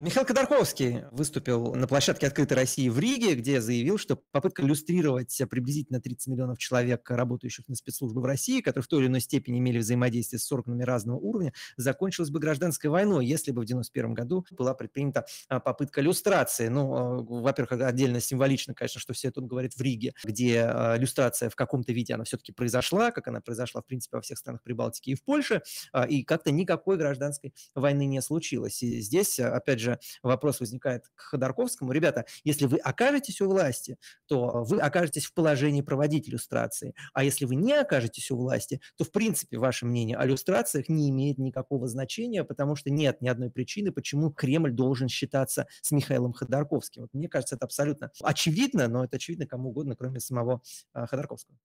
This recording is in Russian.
Михаил Ходорковский выступил на площадке «Открытой России» в Риге, где заявил, что попытка иллюстрировать приблизительно 30 миллионов человек, работающих на спецслужбы в России, которые в той или иной степени имели взаимодействие с органами разного уровня, закончилась бы гражданской войной, если бы в 1991 году была предпринята а, попытка иллюстрации. Ну, а, во-первых, отдельно символично, конечно, что все это он говорит в Риге, где а, иллюстрация в каком-то виде, она все-таки произошла, как она произошла, в принципе, во всех странах Прибалтики и в Польше, и как-то никакой гражданской войны не случилось. И здесь, опять же, же вопрос возникает к Ходорковскому. Ребята, если вы окажетесь у власти, то вы окажетесь в положении проводить иллюстрации. А если вы не окажетесь у власти, то, в принципе, ваше мнение о иллюстрациях не имеет никакого значения, потому что нет ни одной причины, почему Кремль должен считаться с Михаилом Ходорковским. Вот мне кажется, это абсолютно очевидно, но это очевидно кому угодно, кроме самого а, Ходорковского.